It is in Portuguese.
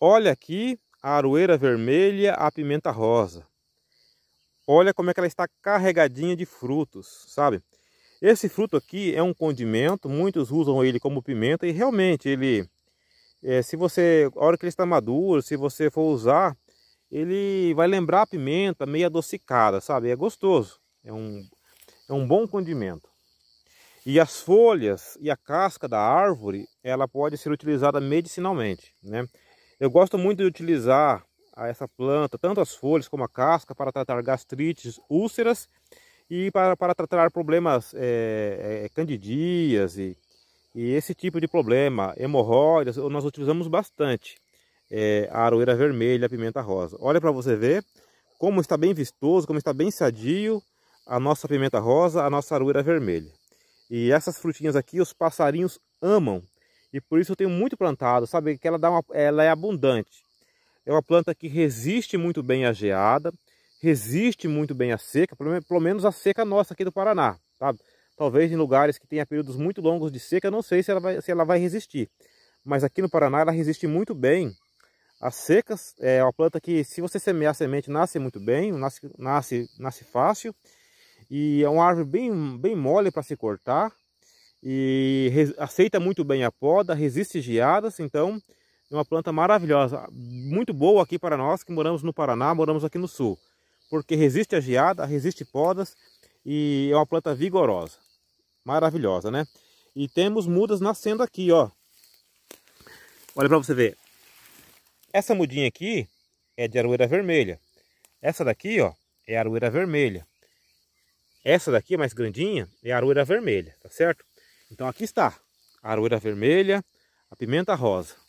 Olha aqui a aroeira vermelha, a pimenta rosa. Olha como é que ela está carregadinha de frutos, sabe? Esse fruto aqui é um condimento, muitos usam ele como pimenta e realmente ele, é, se você, a hora que ele está maduro, se você for usar, ele vai lembrar a pimenta meio adocicada, sabe? É gostoso, é um, é um bom condimento. E as folhas e a casca da árvore, ela pode ser utilizada medicinalmente, né? Eu gosto muito de utilizar ah, essa planta, tanto as folhas como a casca, para tratar gastrites, úlceras e para, para tratar problemas é, é, candidias e, e, esse tipo de problema, hemorroidas, nós utilizamos bastante é, a aroeira vermelha, a pimenta rosa. Olha para você ver como está bem vistoso, como está bem sadio a nossa pimenta rosa, a nossa aroeira vermelha. E essas frutinhas aqui, os passarinhos amam. E por isso eu tenho muito plantado, sabe? Que ela, dá uma, ela é abundante. É uma planta que resiste muito bem à geada, resiste muito bem à seca, pelo menos a seca nossa aqui do Paraná, sabe? Talvez em lugares que tenha períodos muito longos de seca, eu não sei se ela vai, se ela vai resistir. Mas aqui no Paraná ela resiste muito bem às secas. É uma planta que se você semear a semente nasce muito bem, nasce, nasce, nasce fácil. E é uma árvore bem, bem mole para se cortar e aceita muito bem a poda, resiste geadas, então é uma planta maravilhosa, muito boa aqui para nós que moramos no Paraná, moramos aqui no sul, porque resiste a geada, resiste podas e é uma planta vigorosa, maravilhosa, né? E temos mudas nascendo aqui, ó. Olha para você ver. Essa mudinha aqui é de aroeira vermelha. Essa daqui, ó, é aroeira vermelha. Essa daqui, mais grandinha, é aroeira vermelha, tá certo? Então aqui está a aroeira vermelha, a pimenta rosa.